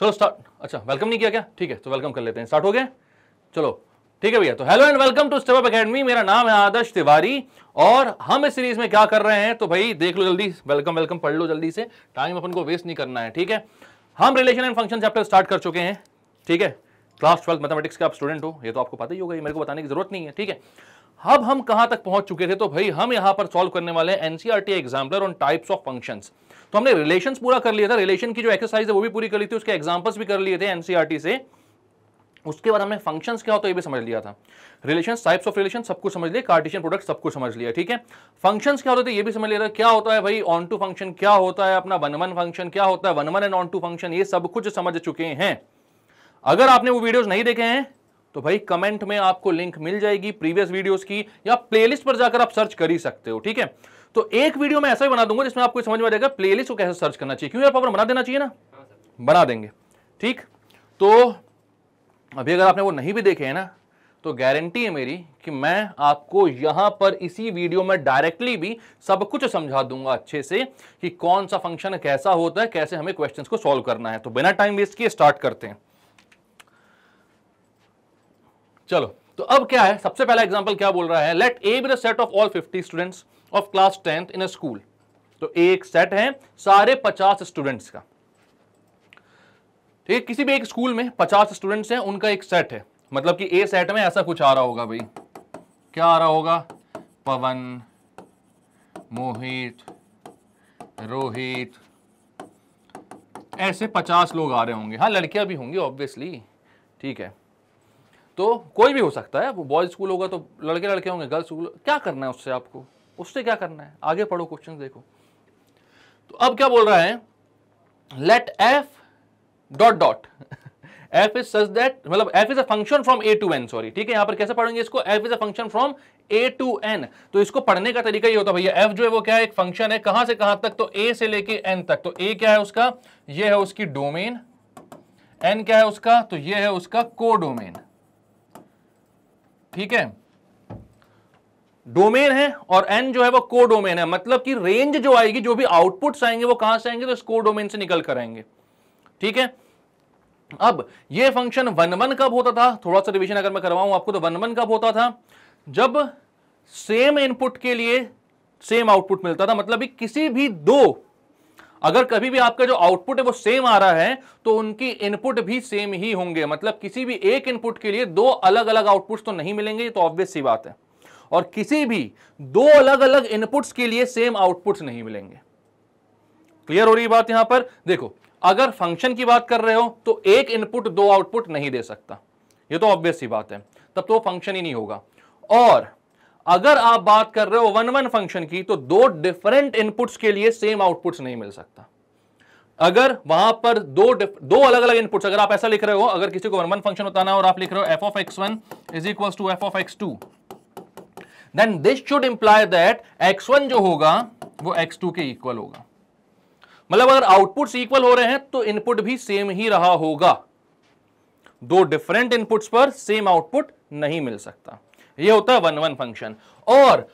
चलो स्टार्ट अच्छा वेलकम नहीं किया क्या ठीक है तो वेलकम कर लेते हैं स्टार्ट हो गया चलो ठीक है भैया तो hello and welcome to step academy मेरा नाम है आदर्श तिवारी और हम इस सीरीज में क्या कर रहे हैं तो भाई देख लो जल्दी वेलकम वेलकम पढ़ लो जल्दी से टाइम अपन को वेस्ट नहीं करना है ठीक है हम relation and function chapter start कर चुके हैं ठीक है क्लास ट्वेल्थ मैथमेटिक्स के आप स्टूडेंट हो ये तो आपको पता ही होगा ये मेरे को बताने की जरूरत नहीं है ठीक है अब हम कहाँ तक पहुंच चुके थे तो भाई हम यहाँ पर सॉल्व करने वाले हैं NCERT exemplar on types of functions तो हमने रिलेशन पूरा कर लिया था रिलेशन की जो एक्सरसाइज है वो भी पूरी कर ली थी उसके एग्जाम्पल्स भी कर लिए थे एनसीआरटी e से उसके बाद हमने फंक्शन क्या होता तो है भी समझ लिया था रिलेशन टाइप्स ऑफ रिलेशन सब कुछ समझ लिया कार्टिशियन प्रोडक्ट सब कुछ समझ लिया ठीक है फंक्शन क्या होते थे ये भी समझ लिया था क्या होता है भाई ऑन टू फंक्शन क्या होता है अपना वन वन फंक्शन क्या होता है one one and onto function ये सब कुछ समझ चुके हैं अगर आपने वो वीडियोज नहीं देखे हैं तो भाई कमेंट में आपको लिंक मिल जाएगी प्रीवियस वीडियोस की या प्लेलिस्ट पर जाकर आप सर्च कर ही सकते हो ठीक है तो एक वीडियो में ऐसा ही बना दूंगा जिसमें आपको समझ में आएगा जाएगा प्लेलिस्ट को कैसे सर्च करना चाहिए क्योंकि आप बना देना चाहिए ना हाँ, बना देंगे ठीक तो अभी अगर आपने वो नहीं भी देखे है ना तो गारंटी है मेरी कि मैं आपको यहां पर इसी वीडियो में डायरेक्टली भी सब कुछ समझा दूंगा अच्छे से कि कौन सा फंक्शन कैसा होता है कैसे हमें क्वेश्चंस को सॉल्व करना है तो बिना टाइम वेस्ट किए स्टार्ट करते हैं चलो तो अब क्या है सबसे पहला एग्जांपल क्या बोल रहा है let A be the set of all fifty students of class tenth in a school तो एक सेट है सारे पचास स्टूडेंट्स का ठीक किसी भी एक स्कूल में पचास स्टूडेंट्स हैं उनका एक सेट है मतलब कि ए सेट में ऐसा कुछ आ रहा होगा भाई क्या आ रहा होगा पवन मोहित रोहित ऐसे पचास लोग आ रहे होंगे हाँ लड़कियां भी होंगी ऑब्वियसली ठीक है तो कोई भी हो सकता है वो बॉयज़ स्कूल होगा तो लड़के लड़के होंगे गर्ल्स स्कूल क्या करना है उससे आपको उससे क्या करना है आगे पढ़ो क्वेश्चन देखो तो अब क्या बोल रहा है let f dot dot f is such that मतलब f is a function from A to N sorry ठीक है यहां पर कैसे पढ़ेंगे इसको f is a function from A to N तो इसको पढ़ने का तरीका ये होता है भैया एफ जो है वो क्या है एक फंक्शन है कहां से कहां तक तो ए से लेके एन तक तो ए क्या है उसका ये है उसकी डोमेन एन क्या है उसका तो ये है उसका को डोमेन ठीक है डोमेन है और एन जो है वो को डोमेन है मतलब कि रेंज जो आएगी जो भी आउटपुट्स आएंगे वो कहां से आएंगे तो इस को डोमेन से निकल कर आएंगे ठीक है अब ये फंक्शन वन वन कब होता था थोड़ा सा रिविजन अगर मैं करवाऊं आपको तो वन वन कब होता था जब सेम इनपुट के लिए सेम आउटपुट मिलता था मतलब किसी भी दो अगर कभी भी आपका जो आउटपुट है वो सेम आ रहा है तो उनकी इनपुट भी सेम ही होंगे मतलब किसी भी एक इनपुट के लिए दो अलग अलग आउटपुट्स तो नहीं मिलेंगे ये तो ऑब्वियस सी बात है और किसी भी दो अलग अलग इनपुट्स के लिए सेम आउटपुट्स नहीं मिलेंगे क्लियर हो रही बात यहां पर देखो अगर फंक्शन की बात कर रहे हो तो एक इनपुट दो आउटपुट नहीं दे सकता ये तो ऑब्वियस ही बात है तब तो फंक्शन ही नहीं होगा और अगर आप बात कर रहे हो वन वन फंक्शन की तो दो डिफरेंट इनपुट्स के लिए सेम आउटपुट्स नहीं मिल सकता अगर वहां पर दो दो अलग अलग इनपुट्स अगर आप ऐसा लिख रहे हो अगर किसी को वन वन फंक्शन बताना हो और आप लिख रहे हो f of x one is equal to f of x two then this should imply that one जो होगा वो एक्स टू के इक्वल होगा मतलब अगर आउटपुट्स इक्वल हो रहे हैं तो इनपुट भी सेम ही रहा होगा दो डिफरेंट इनपुट्स पर सेम आउटपुट नहीं मिल सकता ये होता है वन वन फंक्शन और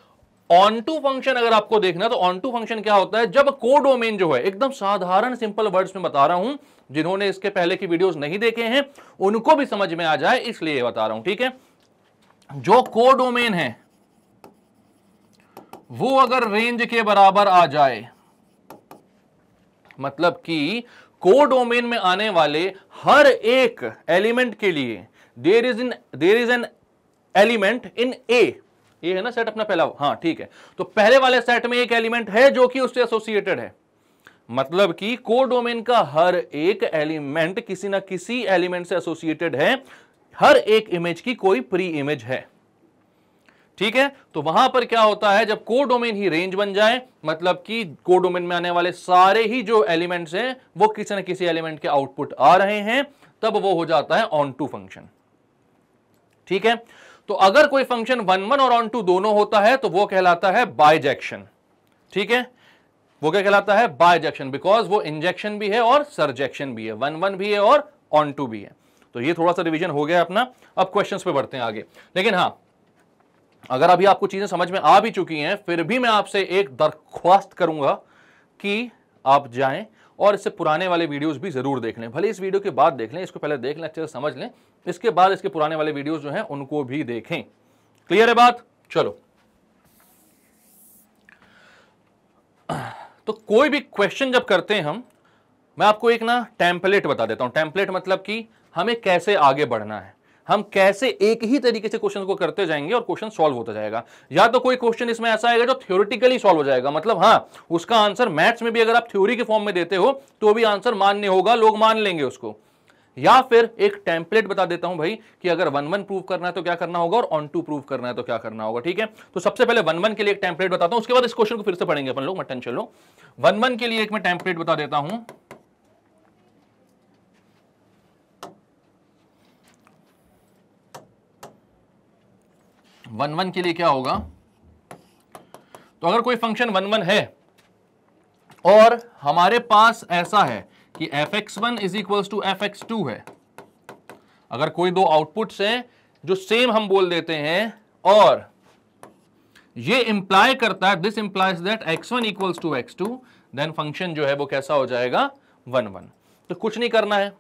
ऑन टू फंक्शन अगर आपको देखना तो ऑन टू फंक्शन क्या होता है जब कोडोमेन जो है एकदम साधारण सिंपल वर्ड्स में बता रहा हूं जिन्होंने इसके पहले की वीडियोस नहीं देखे हैं उनको भी समझ में आ जाए इसलिए बता रहा हूं ठीक है जो कोडोमेन है वो अगर रेंज के बराबर आ जाए मतलब कि को डोमेन में आने वाले हर एक एलिमेंट के लिए there is in there is an element in A ये है ना सेट अपना पहला हाँ ठीक है तो पहले वाले सेट में एक एलिमेंट है जो कि उससे एसोसिएटेड है मतलब कि को डोमेन का हर एक एलिमेंट किसी ना किसी एलिमेंट से एसोसिएटेड है हर एक इमेज की कोई प्री इमेज है ठीक है तो वहां पर क्या होता है जब कोडोमेन ही रेंज बन जाए मतलब कि कोडोमेन में आने वाले सारे ही जो एलिमेंट्स हैं वो किसी न किसी एलिमेंट के आउटपुट आ रहे हैं तब वो हो जाता है ऑन टू फंक्शन ठीक है तो अगर कोई फंक्शन वन वन और ऑन टू दोनों होता है तो वो कहलाता है बायजेक्शन ठीक है वो क्या कहलाता है बायजेक्शन बिकॉज वो इंजेक्शन भी है और सरजेक्शन भी है वन वन भी है और ऑन टू भी है तो ये थोड़ा सा रिवीजन हो गया अपना अब क्वेश्चंस पे बढ़ते हैं आगे लेकिन हाँ अगर अभी आपको चीज़ें समझ में आ भी चुकी हैं फिर भी मैं आपसे एक दरख्वास्त करूंगा कि आप जाएं और इससे पुराने वाले वीडियोस भी ज़रूर देख लें भले इस वीडियो के बाद देख लें इसको पहले देख लें अच्छे से समझ लें इसके बाद इसके पुराने वाले वीडियोस जो हैं उनको भी देखें क्लियर है बात चलो तो कोई भी क्वेश्चन जब करते हैं हम मैं आपको एक ना टेम्पलेट बता देता हूं टेम्पलेट मतलब कि हमें कैसे आगे बढ़ना है हम कैसे एक ही तरीके से क्वेश्चन को करते जाएंगे और क्वेश्चन सॉल्व होता जाएगा या तो कोई क्वेश्चन इसमें ऐसा आएगा जो थ्योरिटिकली सॉल्व हो जाएगा मतलब हाँ उसका आंसर मैथ्स में भी अगर आप थ्योरी के फॉर्म में देते हो तो भी आंसर मान्य होगा लोग मान लेंगे उसको या फिर एक टेम्पलेट बता देता हूं भाई कि अगर वन वन प्रूव करना है तो क्या करना होगा और ऑन टू प्रूव करना है तो क्या करना होगा ठीक है तो सबसे पहले वन वन के लिए एक टेम्पलेट बताता हूं उसके बाद इस क्वेश्चन को फिर से पढ़ेंगे अपन लोग मैं टेंशन लो वन वन के लिए एक मैं टेम्पलेट बता देता हूं वन वन के लिए क्या होगा तो अगर कोई फंक्शन वन वन है और हमारे पास ऐसा है कि f x one is equal to f x two है अगर कोई दो आउटपुट्स हैं जो सेम हम बोल देते हैं और ये इंप्लाय करता है this implies that x one equals to x two then function जो है वो कैसा हो जाएगा वन वन तो कुछ नहीं करना है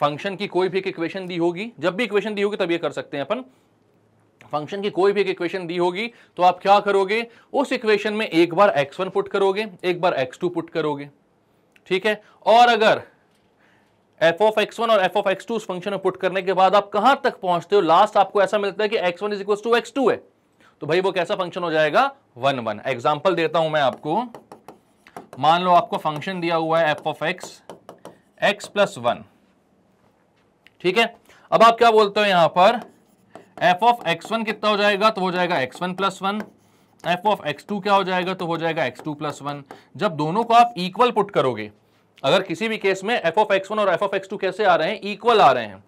फंक्शन की कोई भी एक इक्वेशन दी होगी जब भी इक्वेशन दी होगी तब ये कर सकते हैं अपन फंक्शन की कोई भी एक इक्वेशन दी होगी तो आप क्या करोगे उस इक्वेशन में एक बार x1 पुट करोगे एक बार x2 पुट करोगे ठीक है और अगर एफ ऑफ एक्स वन और एफ ऑफ एक्स टू उस फंक्शन में पुट करने के बाद आप कहां तक पहुंचते हो लास्ट आपको ऐसा मिलता है कि x one is equal to x two है तो भाई वो कैसा फंक्शन हो जाएगा वन वन एग्जाम्पल देता हूं मैं आपको मान लो आपको फंक्शन दिया हुआ है f of x x plus one ठीक है अब आप क्या बोलते हो यहां पर एफ ऑफ एक्स वन कितना हो जाएगा तो हो जाएगा x one plus one f of x two क्या हो जाएगा तो हो जाएगा एक्स टू प्लस वन जब दोनों को आप इक्वल पुट करोगे अगर किसी भी केस में एफ ऑफ एक्स वन और एफ ऑफ एक्स टू कैसे आ रहे हैं इक्वल आ रहे हैं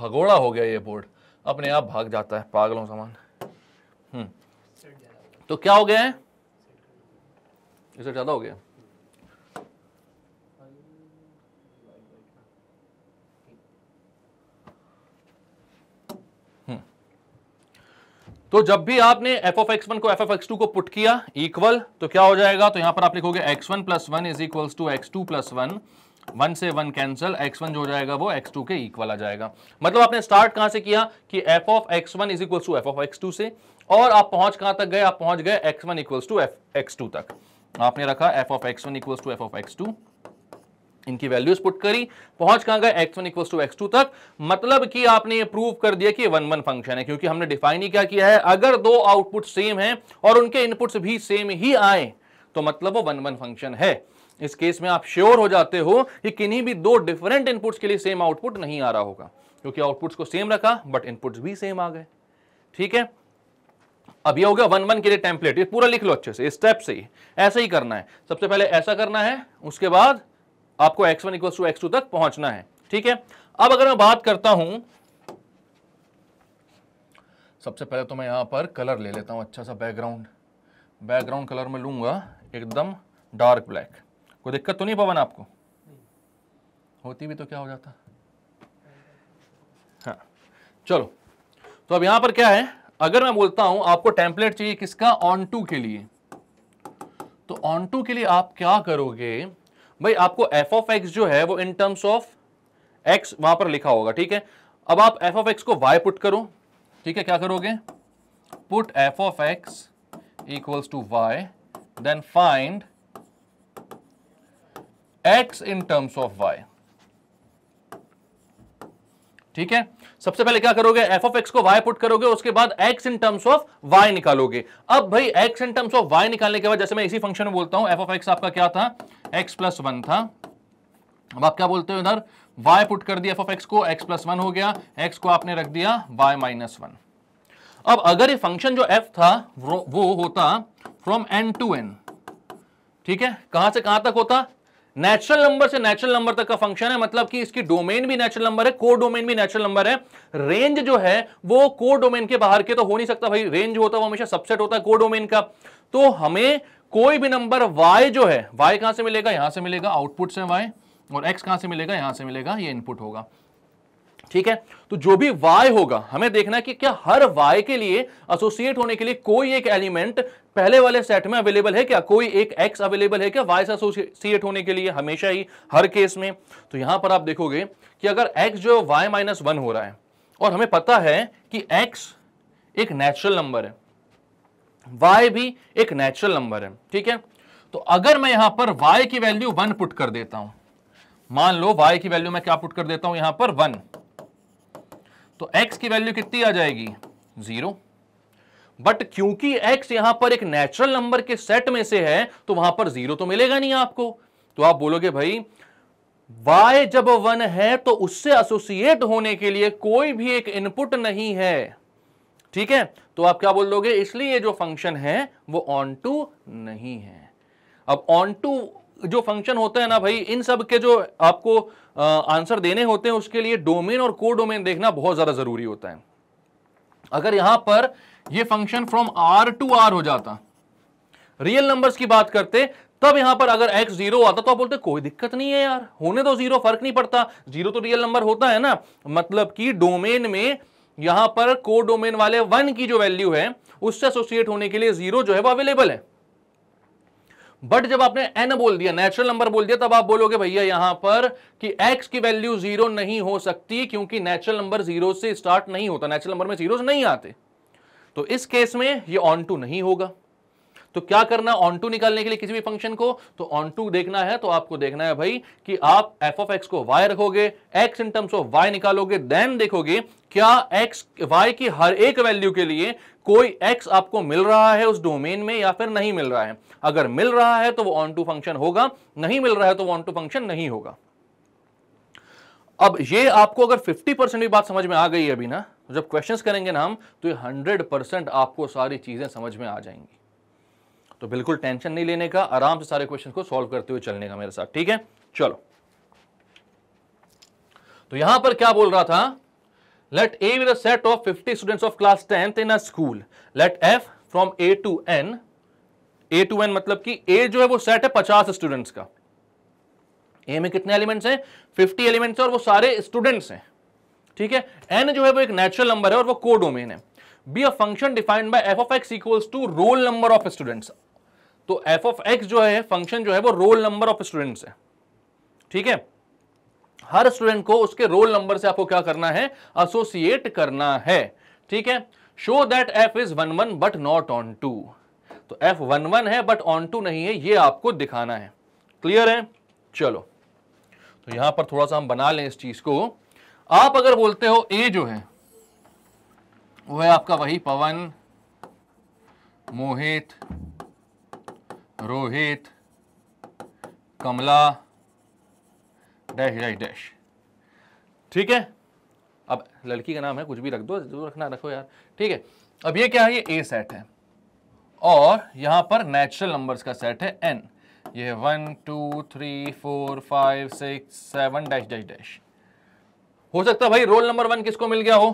भगोड़ा हो गया ये बोर्ड अपने आप भाग जाता है पागलों समान हम्म तो क्या हो गया है इसे ज्यादा हो गया तो जब भी आपने एफ ऑफ एक्स वन को एफ ऑफ एक्स टू को पुट किया इक्वल तो क्या हो जाएगा तो यहां पर आप लिखोगे x one plus one is equal to x two plus one one से वन कैंसिल एक्स वन जो हो जाएगा वो एक्स टू के इक्वल आ जाएगा मतलब आपने स्टार्ट कहां से किया कि f of x one is equal to f of x to से और आप पहुंच कहां तक गए आप पहुंच गए x one equals to f x two तक आपने रखा f of x one equal to f of x two इनकी वैल्यूज पुट करी पहुंच कहां गए x1 one equal to x तक मतलब कि आपने ये प्रूव कर दिया कि वन वन फंक्शन है क्योंकि हमने डिफाइन ही क्या किया है अगर दो आउटपुट सेम हैं और उनके इनपुट्स भी सेम ही आए तो मतलब वो वन वन फंक्शन है इस केस में आप श्योर हो जाते हो कि किन्हीं भी दो डिफरेंट इनपुट्स के लिए सेम आउटपुट नहीं आ रहा होगा क्योंकि आउटपुट्स को सेम रखा बट इनपुट्स भी सेम आ गए ठीक है अब ये हो गया वन वन के लिए टेम्पलेट ये पूरा लिख लो अच्छे से स्टेप से ऐसे ही करना है सबसे पहले ऐसा करना है उसके बाद आपको x one equal to x two तक पहुंचना है ठीक है अब अगर मैं बात करता हूं सबसे पहले तो मैं यहां पर कलर ले लेता हूं अच्छा सा बैकग्राउंड बैकग्राउंड कलर में लूंगा एकदम डार्क ब्लैक कोई दिक्कत तो नहीं पवन आपको होती भी तो क्या हो जाता हाँ चलो तो अब यहां पर क्या है अगर मैं बोलता हूं आपको टेम्पलेट चाहिए किसका ऑन टू के लिए तो ऑन टू के लिए आप क्या करोगे भाई आपको एफ ऑफ एक्स जो है वो इन टर्म्स ऑफ एक्स वहां पर लिखा होगा ठीक है अब आप एफ ऑफ एक्स को वाई पुट करो ठीक है क्या करोगे put f of x equals to y then find x in terms of y ठीक है सबसे पहले क्या करोगे एफ ऑफ एक्स को वाई पुट करोगे उसके बाद x in terms of y निकालोगे अब भाई x in terms of y निकालने के बाद जैसे मैं इसी फंक्शन में बोलता हूं एफ ऑफ एक्स आपका क्या था x प्लस वन था अब आप क्या बोलते हो इधर y पुट कर दिया एफ ऑफ एक्स को x प्लस वन हो गया x को आपने रख दिया y माइनस वन अब अगर ये फंक्शन जो f था वो होता फ्रॉम n टू n ठीक है कहां से कहां तक होता नेचुरल नंबर से नेचुरल नंबर तक का फंक्शन है मतलब कि इसकी डोमेन भी नेचुरल नंबर है कोर डोमेन भी नेचुरल नंबर है रेंज जो है वो कोर डोमेन के बाहर के तो हो नहीं सकता भाई रेंज होता है वो हमेशा सबसेट होता है कोर डोमेन का तो हमें कोई भी नंबर y जो है y कहां से मिलेगा यहां से मिलेगा आउटपुट से y और x कहां से मिलेगा यहां से मिलेगा ये इनपुट होगा ठीक है तो जो भी y होगा हमें देखना है कि क्या हर y के लिए एसोसिएट होने के लिए कोई एक एलिमेंट पहले वाले सेट में अवेलेबल है क्या कोई एक x अवेलेबल है क्या y से एसोसिएट होने के लिए हमेशा ही हर केस में तो यहां पर आप देखोगे कि अगर x जो y माइनस वन हो रहा है और हमें पता है कि x एक नेचुरल नंबर है y भी एक नेचुरल नंबर है ठीक है तो अगर मैं यहां पर y की वैल्यू वन पुट कर देता हूं मान लो y की वैल्यू मैं क्या पुट कर देता हूं यहां पर वन तो x की वैल्यू कितनी आ जाएगी जीरो बट क्योंकि x यहां पर एक नेचुरल नंबर के सेट में से है तो वहां पर जीरो तो मिलेगा नहीं आपको तो आप बोलोगे भाई y जब वन है तो उससे एसोसिएट होने के लिए कोई भी एक इनपुट नहीं है ठीक है तो आप क्या बोल दोगे इसलिए जो फंक्शन है वो ऑन टू नहीं है अब ऑन टू जो फंक्शन होता है ना भाई इन सब के जो आपको आंसर देने होते हैं उसके लिए डोमेन और को डोमेन देखना बहुत ज़्यादा ज़रूरी होता है अगर यहां पर ये function from R to R हो जाता रियल नंबर्स की बात करते तब यहां पर अगर एक्स जीरो आता तो आप बोलते कोई दिक्कत नहीं है यार होने दो जीरो फर्क नहीं पड़ता जीरो तो रियल नंबर होता है ना मतलब कि डोमेन में यहां पर को डोमेन वाले वन की जो वैल्यू है उससे एसोसिएट होने के लिए जीरो जो है वो अवेलेबल है बट जब आपने एन बोल दिया नेचुरल नंबर बोल दिया तब आप बोलोगे भैया यहां पर कि एक्स की वैल्यू जीरो नहीं हो सकती क्योंकि नेचुरल नंबर जीरो से स्टार्ट नहीं होता नेचुरल नंबर में जीरो नहीं आते तो इस केस में ये ऑन टू नहीं होगा तो क्या करना ऑन टू निकालने के लिए किसी भी फंक्शन को तो ऑन टू देखना है तो आपको देखना है भाई कि आप एफ ऑफ एक्स को वाई रखोगे x in terms of y निकालोगे देन देखोगे क्या एक्स वाई की हर एक वैल्यू के लिए कोई एक्स आपको मिल रहा है उस डोमेन में या फिर नहीं मिल रहा है अगर मिल रहा है तो वो ऑन टू फंक्शन होगा नहीं मिल रहा है तो वो ऑन टू फंक्शन नहीं होगा अब ये आपको अगर 50 परसेंट भी बात समझ में आ गई है अभी ना जब क्वेश्चंस करेंगे ना हम तो ये 100 परसेंट आपको सारी चीजें समझ में आ जाएंगी तो बिल्कुल टेंशन नहीं लेने का आराम से सारे क्वेश्चन को सॉल्व करते हुए चलने का मेरे साथ ठीक है चलो तो यहां पर क्या बोल रहा था let A with set of fifty students of class tenth in in a school let f from a to n a मतलब कि ए जो है वो सेट है पचास स्टूडेंट्स का ए में कितने एलिमेंट्स हैं फिफ्टी एलिमेंट्स हैं और वो सारे स्टूडेंट्स हैं ठीक है एन जो है वो एक नेचुरल नंबर है और वो कोडोमेन है B a function defined by f of x equals to roll number of students तो एफ ऑफ एक्स जो है फंक्शन जो है वो रोल नंबर ऑफ स्टूडेंट्स है ठीक है हर स्टूडेंट को उसके रोल नंबर से आपको क्या करना है एसोसिएट करना है ठीक है show that f is one one but not onto तो एफ वन वन है बट ऑन टू नहीं है ये आपको दिखाना है क्लियर है चलो तो यहां पर थोड़ा सा हम बना लें इस चीज को आप अगर बोलते हो ए जो है वो है आपका वही Pawan Mohit Rohit Kamla dash dash dash ठीक है अब लड़की का नाम है कुछ भी रख दो जो रखना रखो यार ठीक है अब ये क्या है ये ए सेट है और यहां पर नेचुरल नंबर्स का सेट है एन ये one two three four five six seven dash dash dash हो सकता है भाई रोल नंबर वन किसको मिल गया हो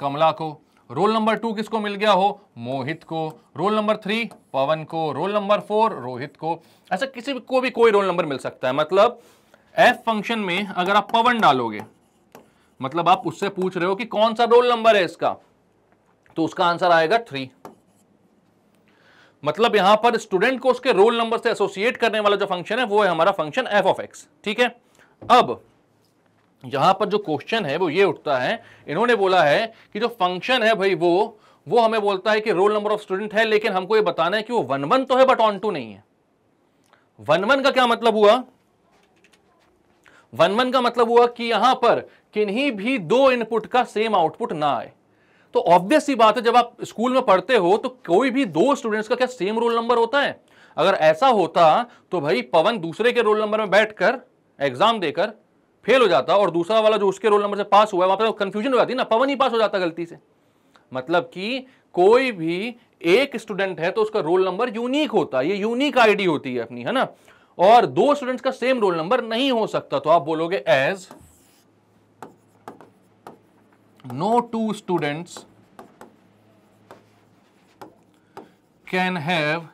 कमला को रोल नंबर टू किसको मिल गया हो मोहित को रोल नंबर थ्री पवन को रोल नंबर फोर रोहित को ऐसा किसी को भी कोई रोल नंबर मिल सकता है मतलब एफ फंक्शन में अगर आप पवन डालोगे मतलब आप उससे पूछ रहे हो कि कौन सा रोल नंबर है इसका तो उसका आंसर आएगा थ्री मतलब यहां पर स्टूडेंट को उसके रोल नंबर से एसोसिएट करने वाला जो फंक्शन है वो है हमारा फंक्शन एफ ऑफ एक्स ठीक है अब यहां पर जो क्वेश्चन है वो ये उठता है इन्होंने बोला है कि जो फंक्शन है भाई वो वो हमें बोलता है कि रोल नंबर ऑफ स्टूडेंट है लेकिन हमको ये बताना है कि वो वन वन तो है बट ऑन टू नहीं है वन वन का क्या मतलब हुआ वन वन का मतलब हुआ कि यहां पर किन्हीं भी दो इनपुट का सेम आउटपुट ना आए तो ऑब्वियस ही बात है जब आप स्कूल में पढ़ते हो तो कोई भी दो स्टूडेंट्स का क्या सेम रोल नंबर होता है अगर ऐसा होता तो भाई पवन दूसरे के रोल नंबर में बैठकर एग्जाम देकर फेल हो जाता और दूसरा वाला जो उसके रोल नंबर से पास हुआ है वहां पर कंफ्यूजन हो जाती ना पवन ही पास हो जाता गलती से मतलब कि कोई भी एक स्टूडेंट है तो उसका रोल नंबर यूनिक होता है ये यूनिक आईडी होती है अपनी है ना और दो स्टूडेंट्स का सेम रोल नंबर नहीं हो सकता तो आप बोलोगे as no two students can have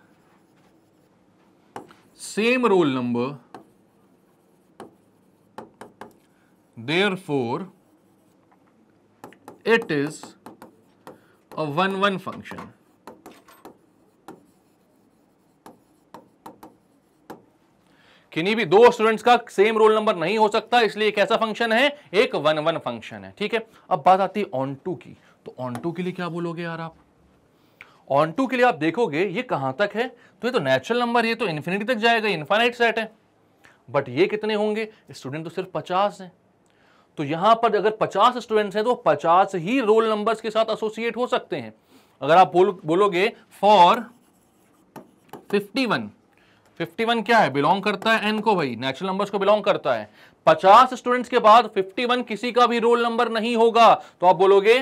same roll number therefore it is a one one function किन्हीं भी दो स्टूडेंट्स का सेम रोल नंबर नहीं हो सकता इसलिए एक ऐसा फंक्शन है एक वन वन फंक्शन है ठीक है अब बात आती है ऑन टू की तो ऑन टू के लिए क्या बोलोगे यार आप ऑन टू के लिए आप देखोगे ये कहां तक है तो ये तो नेचुरल नंबर ये तो इन्फिनिटी तक जाएगा इन्फाइनाइट सेट है बट ये कितने होंगे स्टूडेंट तो सिर्फ पचास हैं तो यहां पर अगर 50 स्टूडेंट्स हैं तो 50 ही रोल नंबर्स के साथ एसोसिएट हो सकते हैं अगर आप बोल, बोलोगे फॉर 51 51 क्या है बिलोंग करता है एन को भाई नेचुरल नंबर्स को बिलोंग करता है 50 स्टूडेंट्स के बाद 51 किसी का भी रोल नंबर नहीं होगा तो आप बोलोगे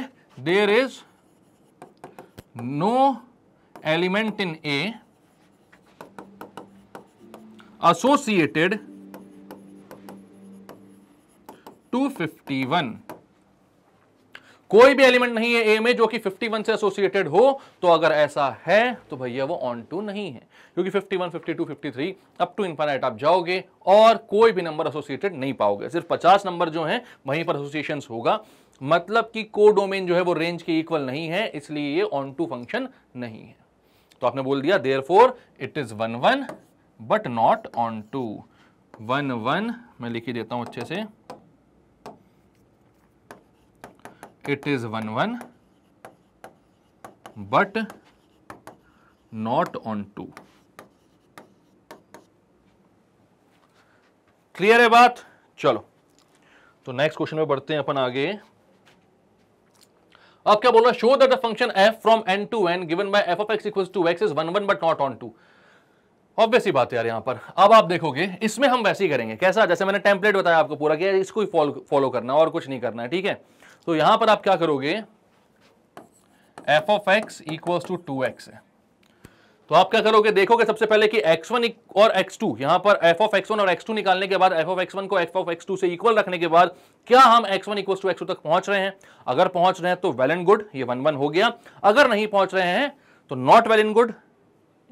there is no element in A 251 कोई भी एलिमेंट नहीं है ए में जो कि 51 से एसोसिएटेड हो तो अगर ऐसा है तो भैया वो ऑन टू नहीं है क्योंकि 51, 52, 53 अप टू इन्फाइनाइट आप जाओगे और कोई भी नंबर एसोसिएटेड नहीं पाओगे सिर्फ 50 नंबर जो है वहीं पर एसोसिएशन होगा मतलब कि को डोमेन जो है वो रेंज के इक्वल नहीं है इसलिए ये ऑन टू फंक्शन नहीं है तो आपने बोल दिया therefore it is one one but not onto one one मैं लिखी देता हूं अच्छे से it is 1 1 but not on 2 clear है बात चलो तो नेक्स्ट क्वेश्चन में बढ़ते हैं अपन आगे अब क्या बोल रहा है show that the function f from N to N given by f of x equal to x is one one but not onto obvious ही बात है यार यहां पर अब आप देखोगे इसमें हम वैसे ही करेंगे कैसा जैसे मैंने टेम्पलेट बताया आपको पूरा कि इसको ही फॉलो करना और कुछ नहीं करना है ठीक है तो यहां पर आप क्या करोगे f of x equal to two x है तो आप क्या करोगे देखोगे सबसे पहले कि x1 e- और x2 यहां पर f of x1 और x2 निकालने के बाद f of x1 को f of x2 से इक्वल रखने के बाद क्या हम x1 इक्वल टू टू तक पहुंच रहे हैं अगर पहुंच रहे हैं तो वेल एंड गुड ये वन वन हो गया अगर नहीं पहुंच रहे हैं तो नॉट वेल एंड गुड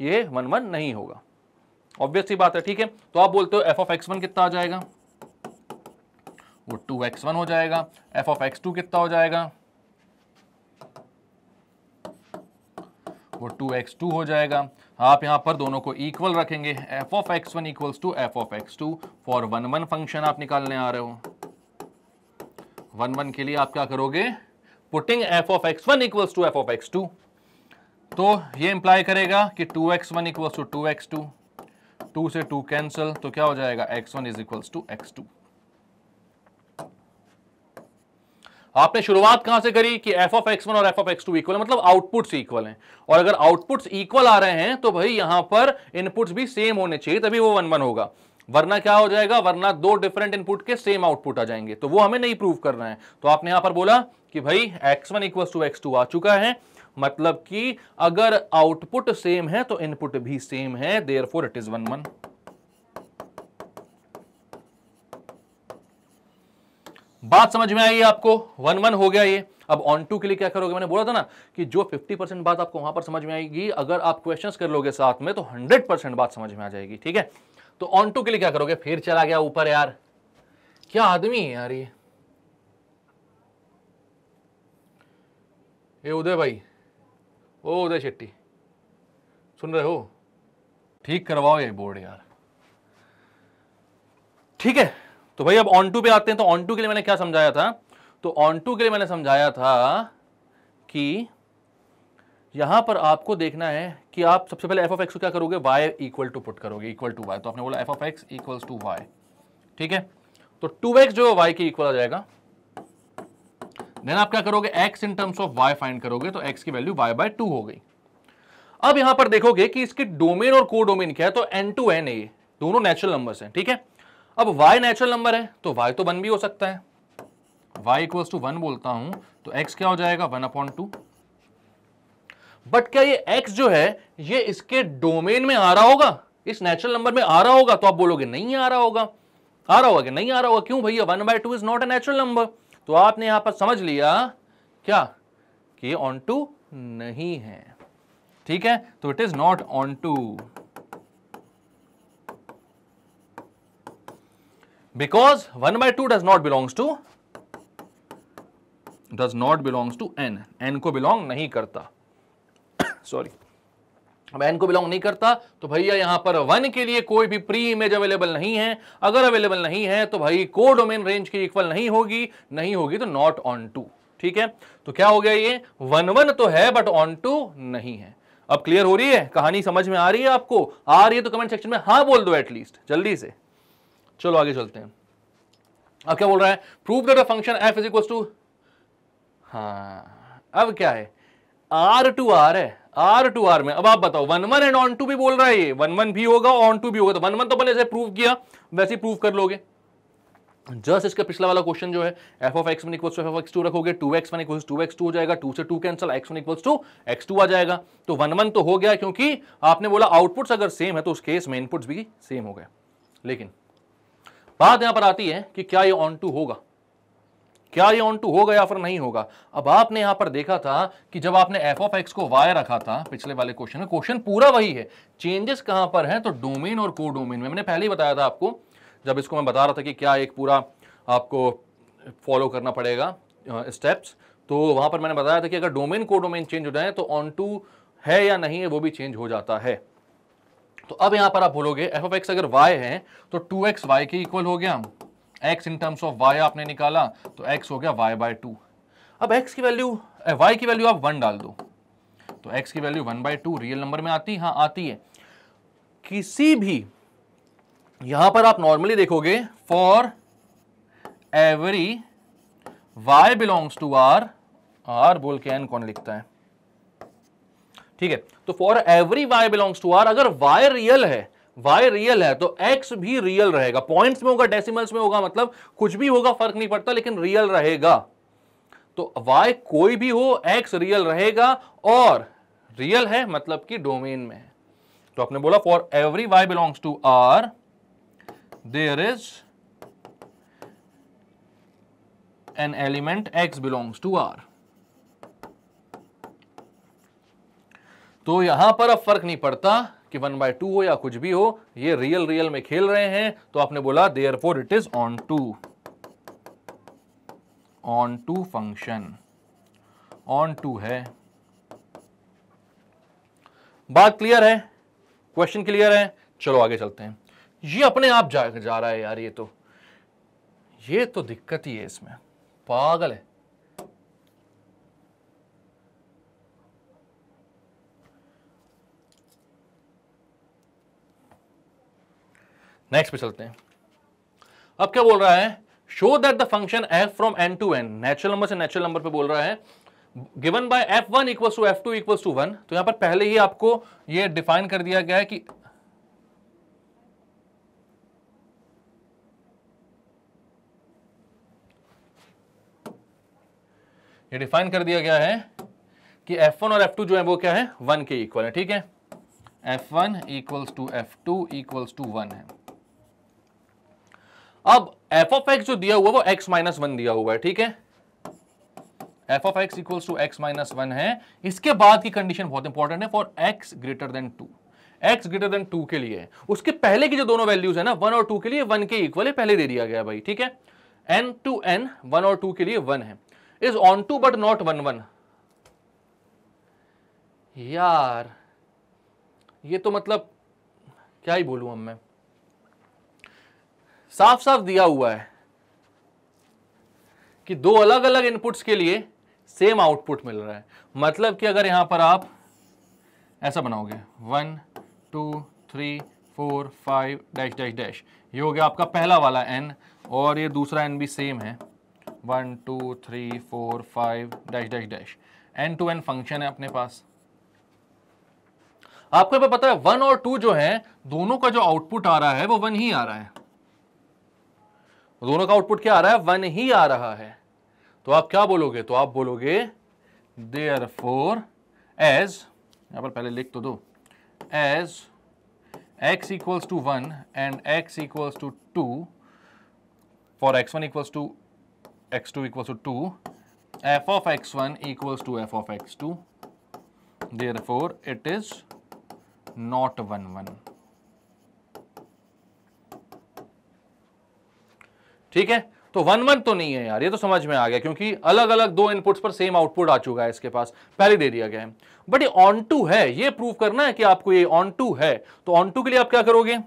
ये वन वन नहीं होगा ऑब्वियसली बात है ठीक है तो आप बोलते हो एफ ऑफ एक्स वन कितना आ जाएगा वो टू एक्स वन हो जाएगा एफ ऑफ एक्स टू कितना हो जाएगा वो टू एक्स टू हो जाएगा आप यहां पर दोनों को इक्वल रखेंगे f of x one equals to f of x two for one one function आप निकालने आ रहे हो वन वन के लिए आप क्या करोगे putting f of x one equals to f of x two तो ये इंप्लाई करेगा कि two x one equals to two x two two से टू कैंसिल तो क्या हो जाएगा x one is equals to x two आपने शुरुआत कहां से करी कि एफ ऑफ एक्स वन और f of x two equal मतलब आउटपुट्स इक्वल हैं और अगर आउटपुट्स इक्वल आ रहे हैं तो भाई यहां पर इनपुट्स भी सेम होने चाहिए तभी वो वन वन होगा वरना क्या हो जाएगा वरना दो डिफरेंट इनपुट के सेम आउटपुट आ जाएंगे तो वो हमें नहीं प्रूव करना है तो आपने यहां पर बोला कि भाई x one equal to x two आ चुका है मतलब कि अगर आउटपुट सेम है तो इनपुट भी सेम है therefore it is one one बात समझ में आई आपको वन वन हो गया ये अब ऑन टू के लिए क्या करोगे मैंने बोला था ना कि जो 50 परसेंट बात आपको वहां पर समझ में आएगी अगर आप क्वेश्चंस कर लोगे साथ में तो 100 परसेंट बात समझ में आ जाएगी ठीक है तो ऑन टू के लिए क्या करोगे फिर चला गया ऊपर यार क्या आदमी है यार ये ये उदय भाई ओ उदय शेट्टी सुन रहे हो ठीक करवाओ ये बोर्ड यार ठीक है तो भाई अब ऑन टू पे आते हैं तो ऑन टू के लिए मैंने क्या समझाया था तो ऑन टू के लिए मैंने समझाया था कि यहां पर आपको देखना है कि आप सबसे पहले एफ ऑफ एक्स को क्या करोगे वाई इक्वल टू पुट करोगे इक्वल टू वाई तो आपने बोला f of x equal to y ठीक है तो टू एक्स जो है वाई के इक्वल आ जाएगा देन आप क्या करोगे x in terms of y find करोगे तो x की वैल्यू y बाय टू हो गई अब यहां पर देखोगे कि इसके डोमेन और को डोमेन क्या है तो एन टू एन है दोनों नेचुरल नंबर्स हैं ठीक है अब y नेचुरल नंबर है तो y तो वन भी हो सकता है y इक्वल्स टू वन बोलता हूं तो x क्या हो जाएगा वन अपॉन टू बट क्या ये x जो है ये इसके डोमेन में आ रहा होगा इस नेचुरल नंबर में आ रहा होगा तो आप बोलोगे नहीं आ रहा होगा आ रहा होगा कि नहीं आ रहा होगा क्यों भैया one by two is not a natural number तो आपने यहां पर समझ लिया क्या कि ऑन टू नहीं है ठीक है तो it is not onto because 1 by 2 does not belongs to does not belongs to n n को belong नहीं करता सॉरी अब एन को बिलोंग नहीं करता तो भैया यहां पर वन के लिए कोई भी प्री इमेज अवेलेबल नहीं है अगर अवेलेबल नहीं है तो भाई को डोमेन रेंज की इक्वल नहीं होगी नहीं होगी तो नॉट ऑन टू ठीक है तो क्या हो गया ये वन वन तो है बट ऑन टू नहीं है अब क्लियर हो रही है कहानी समझ में आ रही है आपको आ रही है तो कमेंट सेक्शन में हाँ बोल दो एटलीस्ट जल्दी से चलो आगे चलते हैं अब क्या बोल रहा है prove that a function f is equal to हाँ अब क्या है आर टू आर है आर टू आर में अब आप बताओ one one and onto भी बोल रहा है ये वन वन भी होगा ऑन टू भी होगा तो वन वन तो पहले जैसे प्रूव किया वैसे ही प्रूव कर लोगे जस्ट इसका पिछला वाला क्वेश्चन जो है f of x one equals to f of x two रखोगे two x one equals to x two हो जाएगा टू से two cancel x one equals to x two आ जाएगा तो वन वन तो हो गया क्योंकि आपने बोला आउटपुट्स अगर सेम है तो उस केस में इनपुट्स भी सेम हो गए लेकिन बात यहां पर आती है कि क्या ये ऑन टू होगा क्या ये ऑन टू होगा या फिर नहीं होगा अब आपने यहां पर देखा था कि जब आपने एफ ऑफ एक्स को वाई रखा था पिछले वाले क्वेश्चन में क्वेश्चन पूरा वही है चेंजेस कहां पर है तो डोमेन और को डोमेन में मैंने पहले ही बताया था आपको जब इसको मैं बता रहा था कि क्या एक पूरा आपको फॉलो करना पड़ेगा स्टेप्स तो वहां पर मैंने बताया था कि अगर डोमेन को डोमेन चेंज हो जाए तो ऑन टू है या नहीं है वो भी चेंज हो जाता है तो अब यहां पर आप बोलोगे एफ ऑफ एक्स अगर वाई है तो टू एक्स वाई के इक्वल हो गया x in terms of y आपने निकाला तो एक्स हो गया वाई बाय टू अब एक्स की वैल्यू वाई की वैल्यू आप वन डाल दो तो एक्स की value one by two real number में आती हाँ आती है किसी भी यहां पर आप नॉर्मली देखोगे for every y belongs to R R बोल के एन कौन लिखता है ठीक है तो for every y belongs to R अगर वाई रियल है वाई रियल है तो एक्स भी रियल रहेगा पॉइंट्स में होगा डेसिमल्स में होगा मतलब कुछ भी होगा फर्क नहीं पड़ता लेकिन रियल रहेगा तो वाई कोई भी हो एक्स रियल रहेगा और रियल है मतलब कि डोमेन में है तो आपने बोला for every y belongs to R there is an element x belongs to R तो यहां पर अब फर्क नहीं पड़ता कि वन बाय टू हो या कुछ भी हो ये रियल रियल में खेल रहे हैं तो आपने बोला therefore it is onto onto function onto है बात क्लियर है क्वेश्चन क्लियर है चलो आगे चलते हैं ये अपने आप जा, जा रहा है यार ये तो ये तो दिक्कत ही है इसमें पागल है नेक्स्ट पे चलते हैं अब क्या बोल रहा है show that the function f from N to N natural number से नेचुरल नंबर पे बोल रहा है given by f one equal to f two equal to one तो यहां पर पहले ही आपको ये डिफाइन कर दिया गया है कि ये डिफाइन कर दिया गया है कि F1 और F2 जो है वो क्या है वन के इक्वल है ठीक है F1 one equals to f two equals to one है अब एफ ऑफ एक्स जो दिया हुआ वो एक्स माइनस वन दिया हुआ है ठीक है f of x equal to x minus one है इसके बाद की कंडीशन बहुत इंपॉर्टेंट है for x greater than two x greater than two के लिए उसके पहले की जो दोनों वैल्यूज है ना वन और टू के लिए वन के इक्वल है पहले दे दिया गया भाई ठीक है एन टू एन वन और टू के लिए वन है is onto but not one one यार ये तो मतलब क्या ही बोलूं अब मैं साफ साफ दिया हुआ है कि दो अलग अलग इनपुट्स के लिए सेम आउटपुट मिल रहा है मतलब कि अगर यहां पर आप ऐसा बनाओगे one two three four five dash dash dash ये हो गया आपका पहला वाला एन और ये दूसरा एन भी सेम है one two three four five dash dash dash N to N function है अपने पास आपको पता है वन और टू जो है दोनों का जो आउटपुट आ रहा है वो वन ही आ रहा है दोनों का आउटपुट क्या आ रहा है वन ही आ रहा है तो आप क्या बोलोगे तो आप बोलोगे देयर फोर एज यहां पर पहले लिख तो दो as x equals to one and x equals to two for x one equals to x two equals to two f of x one equals to f of x two therefore it is not one one ठीक है तो one one तो नहीं है यार ये तो समझ में आ गया क्योंकि अलग अलग दो इनपुट्स पर सेम आउटपुट आ चुका है इसके पास पहले दे दिया गया है बट ये ऑन टू है ये प्रूव करना है कि आपको ये ऑन टू है तो ऑन टू के लिए आप क्या करोगे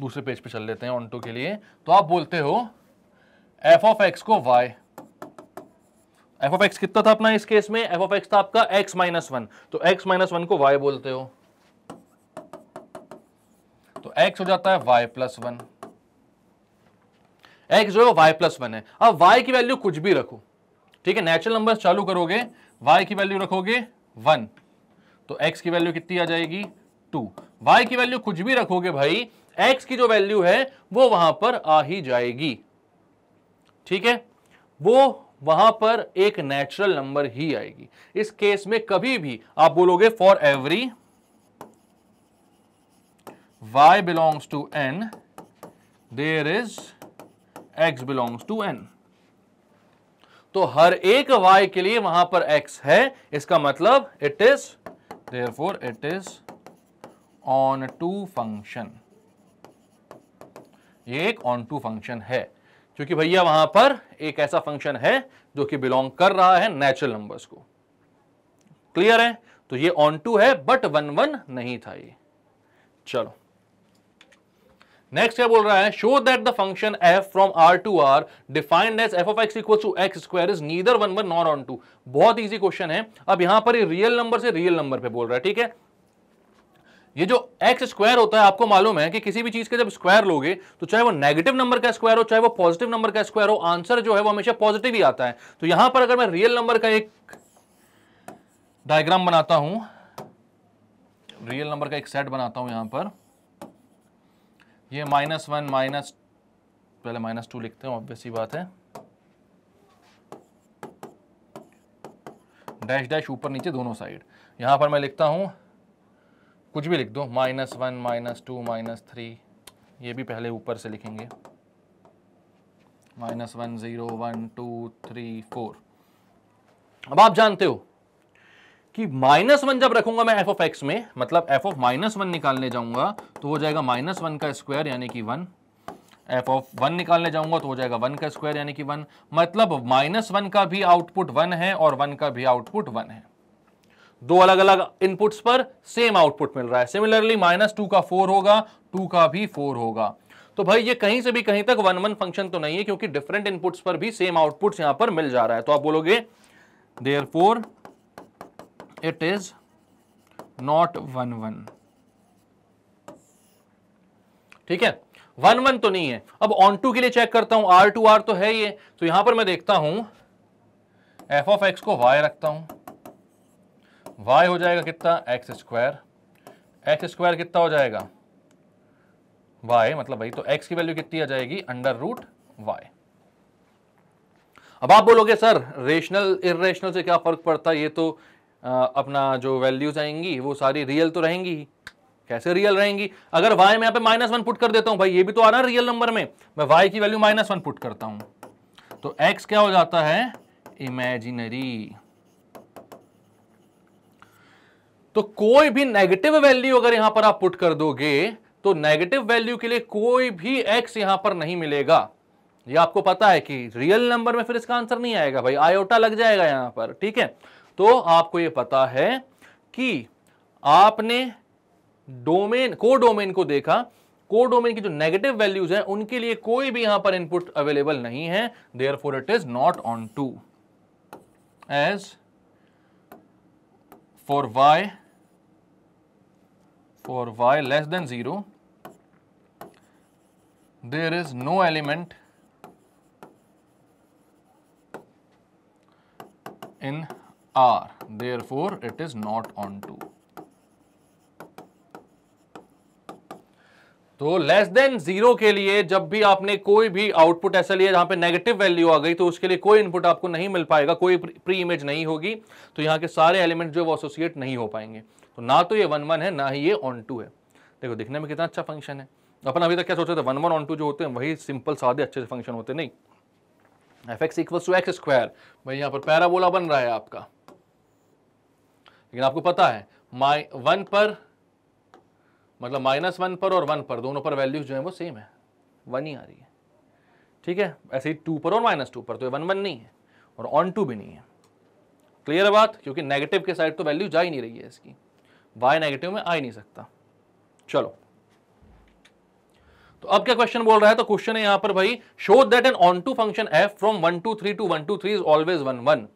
दूसरे पेज पे चल लेते हैं ऑन टू के लिए तो आप बोलते हो एफ ऑफ एक्स को वाई एफ ऑफ एक्स कितना था अपना इस केस में एफ ऑफ एक्स था आपका एक्स माइनस वन तो एक्स माइनस वन को वाई बोलते हो तो एक्स हो जाता है वाई प्लस वन एक्स जो है वाई प्लस वन है अब वाई की वैल्यू कुछ भी रखो ठीक है नेचुरल नंबर चालू करोगे वाई की वैल्यू रखोगे वन तो एक्स की वैल्यू कितनी आ जाएगी टू वाई की वैल्यू कुछ भी रखोगे भाई एक्स की जो वैल्यू है वो वहां पर आ ही जाएगी ठीक है वो वहां पर एक नेचुरल नंबर ही आएगी इस केस में कभी भी आप बोलोगे for every y belongs to N there is x belongs to N तो हर एक वाई के लिए वहां पर एक्स है इसका मतलब it is therefore it is onto function ये एक ऑन टू फंक्शन है क्योंकि भैया वहां पर एक ऐसा फंक्शन है जो कि बिलोंग कर रहा है नेचुरल नंबर्स को क्लियर है तो ये ऑन टू है बट वन वन नहीं था ये चलो नेक्स्ट क्या बोल रहा है show that the function f from R to R defined as f of x equal to x square is neither one one not onto बहुत इजी क्वेश्चन है अब यहां पर रियल नंबर से रियल नंबर पे बोल रहा है ठीक है ये जो एक्स स्क्वायर होता है आपको मालूम है कि किसी भी चीज के जब स्क्वायर लोगे तो चाहे वो नेगेटिव नंबर का स्क्वायर हो चाहे वो पॉजिटिव नंबर का स्क्वायर हो आंसर जो है वो हमेशा पॉजिटिव ही आता है तो यहां पर अगर मैं रियल नंबर का एक डायग्राम बनाता हूं रियल नंबर का एक सेट बनाता हूं यहां पर ये माइनस वन माइनस पहले माइनस टू लिखते हैं ऑब्वियस ही बात है डैश डैश ऊपर नीचे दोनों साइड यहां पर मैं लिखता हूं कुछ भी लिख दो minus one minus two minus three ये भी पहले ऊपर से लिखेंगे minus one zero one two three four अब आप जानते हो कि माइनस वन जब रखूंगा मैं एफ ऑफ एक्स में मतलब एफ ऑफ माइनस वन निकालने जाऊंगा तो हो जाएगा माइनस वन का स्क्वायर यानी कि वन एफ ऑफ वन निकालने जाऊंगा तो हो जाएगा वन का स्क्वायर यानी कि वन मतलब माइनस वन का भी आउटपुट वन है और वन का भी आउटपुट वन है दो अलग अलग इनपुट्स पर सेम आउटपुट मिल रहा है सिमिलरली माइनस टू का फोर होगा टू का भी फोर होगा तो भाई ये कहीं से भी कहीं तक वन वन फंक्शन तो नहीं है क्योंकि डिफरेंट इनपुट्स पर भी सेम आउटपुट्स यहां पर मिल जा रहा है तो आप बोलोगे therefore it is not one one ठीक है वन वन तो नहीं है अब ऑन टू के लिए चेक करता हूं आर टू आर तो है ये तो यहां पर मैं देखता हूं एफ ऑफ एक्स को वाई रखता हूं वाई हो जाएगा कितना एक्स स्क्वायर एक्स स्क्वायर कितना हो जाएगा वाई मतलब भाई तो एक्स की वैल्यू कितनी आ जाएगी अंडर रूट वाई अब आप बोलोगे सर रेशनल इरेशनल से क्या फर्क पड़ता है ये तो अपना जो वैल्यूज आएंगी वो सारी रियल तो रहेंगी कैसे रियल रहेंगी अगर वाई में यहाँ पे माइनस वन पुट कर देता हूँ भाई ये भी तो आ रहा है रियल नंबर में मैं वाई की वैल्यू माइनस वन पुट करता हूँ तो एक्स क्या हो जाता है इमेजिनरी तो कोई भी नेगेटिव वैल्यू अगर यहां पर आप पुट कर दोगे तो नेगेटिव वैल्यू के लिए कोई भी एक्स यहां पर नहीं मिलेगा ये आपको पता है कि रियल नंबर में फिर इसका आंसर नहीं आएगा भाई आयोटा लग जाएगा यहां पर ठीक है तो आपको ये पता है कि आपने डोमेन को डोमेन को देखा को डोमेन की जो नेगेटिव वैल्यूज हैं उनके लिए कोई भी यहां पर इनपुट अवेलेबल नहीं है therefore it is not onto as for y for y less than zero there is no element in R. Therefore, it is not on onto. तो लेस देन जीरो के लिए जब भी आपने कोई भी आउटपुट ऐसा लिया जहां पे नेगेटिव वैल्यू आ गई तो उसके लिए कोई इनपुट आपको नहीं मिल पाएगा कोई प्री इमेज नहीं होगी तो यहाँ के सारे एलिमेंट जो है वो एसोसिएट नहीं हो पाएंगे तो ना तो ये वन वन है ना ही ये ऑन टू है देखो दिखने में कितना अच्छा फंक्शन है अपन अभी तक क्या सोचते थे वन वन ऑन टू जो होते हैं वही सिंपल सादे अच्छे से फंक्शन होते नहीं f x equals to x square भाई यहाँ पर पैराबोला बन रहा है आपका लेकिन आपको पता है माइ वन पर मतलब माइनस वन पर और वन पर दोनों पर वैल्यूज जो है वो सेम है वन ही आ रही है ठीक है ऐसे ही टू पर और माइनस टू पर तो ये वन वन नहीं है और ऑन टू भी नहीं है क्लियर बात क्योंकि नेगेटिव के साइड तो वैल्यू जा ही नहीं रही है इसकी वाई नेगेटिव में आ ही नहीं सकता चलो तो अब क्या क्वेश्चन बोल रहा है तो क्वेश्चन है यहां पर भाई show that an onto function f from one two three to one two three is always one one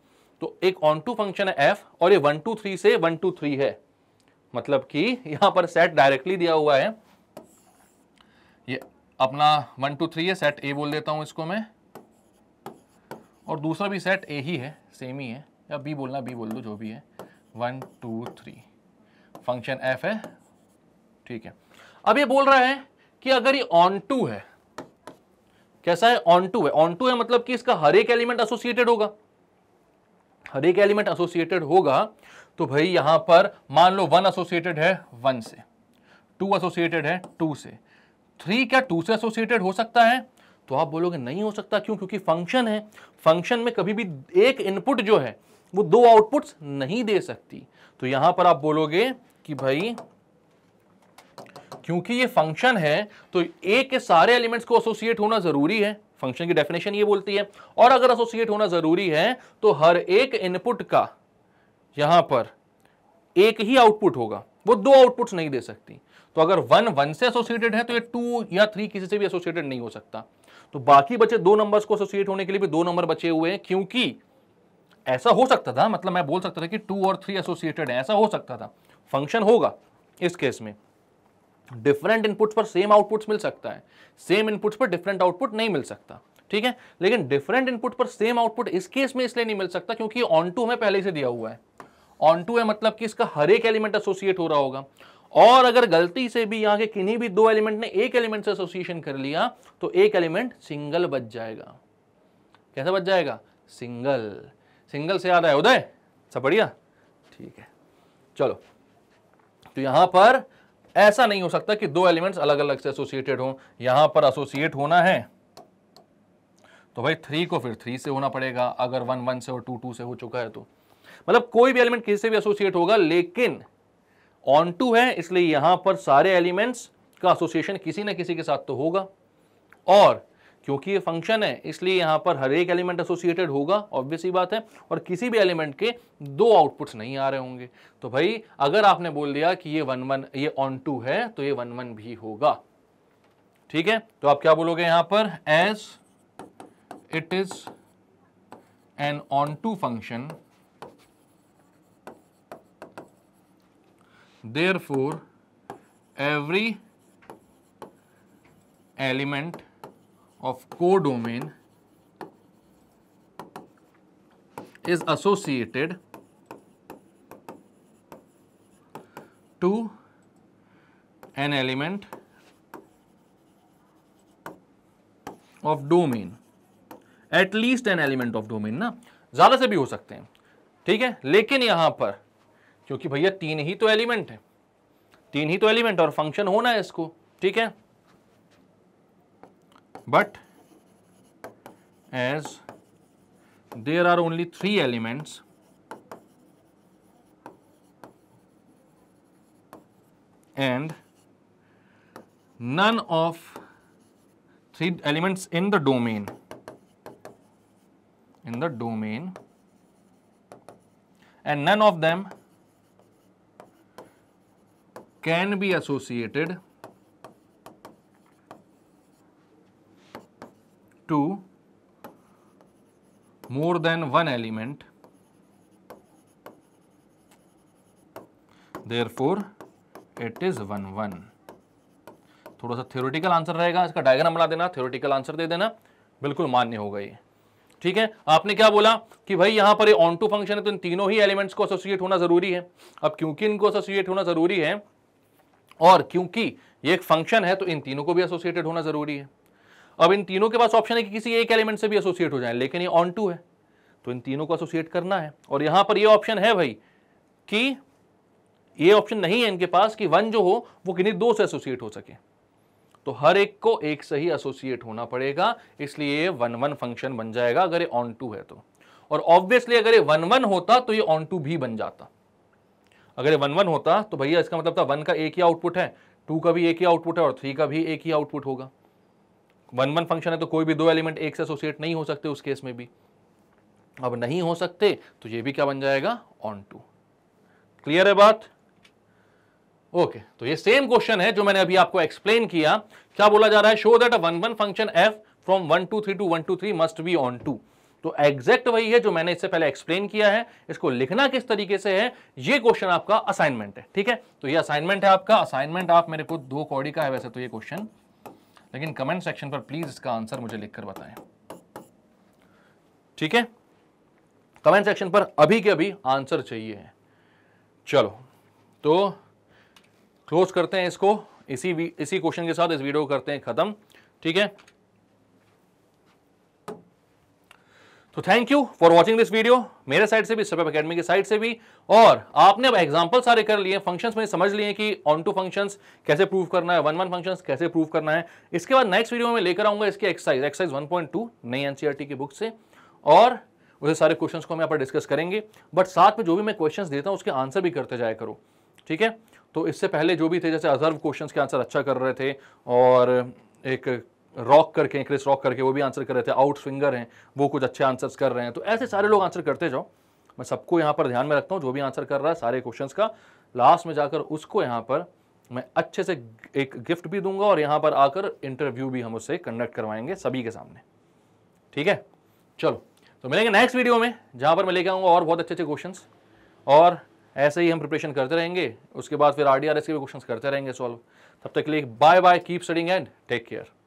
तो एक ऑन टू फंक्शन है एफ और ये वन टू थ्री से वन टू थ्री है मतलब कि यहां पर सेट डायरेक्टली दिया हुआ है ये अपना वन टू थ्री है सेट ए बोल देता हूं इसको मैं और दूसरा भी सेट ए ही है सेम ही है या बी बोलना बी बोल दो जो भी है one two three function f है ठीक है अब ये बोल रहा है कि अगर ये ऑन टू है कैसा है ऑन टू है ऑन टू है मतलब कि इसका हर एक एलिमेंट एसोसिएटेड होगा हर एक एलिमेंट एसोसिएटेड होगा तो भाई यहां पर मान लो वन एसोसिएटेड है वन से टू एसोसिएटेड है टू से थ्री क्या टू से एसोसिएटेड हो सकता है तो आप बोलोगे नहीं हो सकता क्यों क्योंकि फंक्शन है फंक्शन में कभी भी एक इनपुट जो है वो दो आउटपुट्स नहीं दे सकती तो यहां पर आप बोलोगे कि भाई क्योंकि ये फंक्शन है तो ए के सारे एलिमेंट्स को एसोसिएट होना जरूरी है फंक्शन की डेफिनेशन ये बोलती है और अगर एसोसिएट होना जरूरी है तो हर एक इनपुट का यहां पर एक ही आउटपुट होगा वो दो आउटपुट्स नहीं दे सकती तो अगर वन वन से एसोसिएटेड है तो ये टू या थ्री किसी से भी एसोसिएटेड नहीं हो सकता तो बाकी बचे दो नंबर्स को एसोसिएट होने के लिए भी दो नंबर बचे हुए हैं क्योंकि ऐसा हो सकता था मतलब मैं बोल सकता था कि टू और थ्री एसोसिएटेड है ऐसा हो सकता था फंक्शन होगा इस केस में डिफरेंट इनपुट्स पर सेम आउटपुट्स मिल सकता है सेम इनपुट्स पर डिफरेंट आउटपुट नहीं मिल सकता ठीक है लेकिन डिफरेंट इनपुट पर सेम आउटपुट इस केस में इसलिए नहीं मिल सकता क्योंकि ऑन टू हमें पहले से दिया हुआ है ऑन टू है मतलब कि इसका हर एक एलिमेंट एसोसिएट हो रहा होगा और अगर गलती से भी यहाँ के किन्हीं भी दो एलिमेंट ने एक एलिमेंट से एसोसिएशन कर लिया तो एक एलिमेंट सिंगल बच जाएगा कैसा बच जाएगा सिंगल सिंगल से याद रहा है उदय सब बढ़िया ठीक है चलो तो यहां पर ऐसा नहीं हो सकता कि दो एलिमेंट्स अलग अलग से एसोसिएटेड हों यहां पर एसोसिएट होना है तो भाई थ्री को फिर थ्री से होना पड़ेगा अगर वन वन से और टू टू से हो चुका है तो मतलब कोई भी एलिमेंट किसी से भी एसोसिएट होगा लेकिन ऑन टू है इसलिए यहां पर सारे एलिमेंट्स का एसोसिएशन किसी ना किसी के साथ तो होगा और क्योंकि ये फंक्शन है इसलिए यहाँ पर हर एक एलिमेंट एसोसिएटेड होगा ऑब्वियस ही बात है और किसी भी एलिमेंट के दो आउटपुट्स नहीं आ रहे होंगे तो भाई अगर आपने बोल दिया कि ये वन वन ये ऑन टू है तो ये वन वन भी होगा ठीक है तो आप क्या बोलोगे यहाँ पर as it is an onto function for every element of codomain is associated to an element of domain at least an element of domain na zyada se bhi ho sakte hain theek hai lekin yahan par kyunki bhaiya teen hi to element hai teen hi to element aur function hona hai isko theek hai but as there are only three elements and none of three elements in the domain in the domain and none of them can be associated to more than one element therefore it is 1 1 थोड़ा सा theoretical answer रहेगा इसका diagram बना देना theoretical answer दे देना बिल्कुल मान्य होगा ये ठीक है आपने क्या बोला कि भाई यहां पर ये ऑन टू फंक्शन है तो इन तीनों ही एलिमेंट्स को एसोसिएट होना जरूरी है अब क्योंकि इनको एसोसिएट होना जरूरी है और क्योंकि ये एक फंक्शन है तो इन तीनों को भी एसोसिएटेड होना जरूरी है अब इन तीनों के पास ऑप्शन है कि किसी एक एलिमेंट से भी एसोसिएट हो जाए लेकिन ये ऑन टू है तो इन तीनों को एसोसिएट करना है और यहां पर ये ऑप्शन है भाई कि ये ऑप्शन नहीं है इनके पास कि वन जो हो वो किन्हीं दो से एसोसिएट हो सके तो हर एक को एक से ही एसोसिएट होना पड़ेगा इसलिए ये वन वन फंक्शन बन जाएगा अगर ये ऑन टू है तो और ऑब्वियसली अगर ये वन वन होता तो ये ऑन टू भी बन जाता अगर ये वन वन होता तो भैया इसका मतलब था वन का एक ही आउटपुट है टू का भी एक ही आउटपुट है और थ्री का भी एक ही आउटपुट होगा वन वन फंक्शन है तो कोई भी दो एलिमेंट एक से एसोसिएट नहीं हो सकते उस केस में भी अब नहीं हो सकते तो ये भी क्या बन जाएगा ऑन टू क्लियर है बात ओके okay, तो ये सेम क्वेश्चन है जो मैंने अभी आपको एक्सप्लेन किया क्या बोला जा रहा है show that one one function f from one two three to one two three must be onto तो एग्जैक्ट वही है जो मैंने इससे पहले एक्सप्लेन किया है इसको लिखना किस तरीके से है ये क्वेश्चन आपका असाइनमेंट है ठीक है तो ये असाइनमेंट है आपका असाइनमेंट आप मेरे को दो कौड़ी का है वैसे तो ये क्वेश्चन लेकिन कमेंट सेक्शन पर प्लीज़ इसका आंसर मुझे लिखकर बताएं ठीक है कमेंट सेक्शन पर अभी के अभी आंसर चाहिए चलो तो क्लोज करते हैं इसको इसी इसी क्वेश्चन के साथ इस वीडियो को करते हैं ख़त्म ठीक है तो thank you for watching this video मेरे साइड से भी सब अकेडमी के साइड से भी और आपने अब एग्जाम्पल सारे कर लिए फंक्शंस में समझ लिए कि ऑन टू फंक्शंस कैसे प्रूव करना है वन वन फंक्शंस कैसे प्रूव करना है इसके बाद नेक्स्ट वीडियो में लेकर आऊंगा इसके एक्सरसाइज एक्सरसाइज 1.2 नई एनसीईआरटी e की बुक से और उसे सारे क्वेश्चन को हम यहाँ पर डिस्कस करेंगे बट साथ में जो भी मैं क्वेश्चन देता हूँ उसके आंसर भी करते जाया करो ठीक है तो इससे पहले जो भी थे जैसे अजर्व क्वेश्चन के आंसर अच्छा कर रहे थे और एक रॉक करके क्रिस रॉक करके वो भी आंसर कर रहे थे आउट स्विंगर हैं वो कुछ अच्छे आंसर्स कर रहे हैं तो ऐसे सारे लोग आंसर करते जाओ मैं सबको यहाँ पर ध्यान में रखता हूँ जो भी आंसर कर रहा है सारे क्वेश्चन का लास्ट में जाकर उसको यहाँ पर मैं अच्छे से एक गिफ्ट भी दूंगा और यहाँ पर आकर इंटरव्यू भी हम उससे कंडक्ट करवाएंगे सभी के सामने ठीक है चलो तो मिलेंगे नेक्स्ट वीडियो में जहाँ पर मैं लेके आऊँगा और बहुत अच्छे अच्छे क्वेश्चन और ऐसे ही हम प्रिपरेशन करते रहेंगे उसके बाद फिर आर के भी क्वेश्चन करते रहेंगे सॉल्व तब तक के लिए bye bye keep studying and take care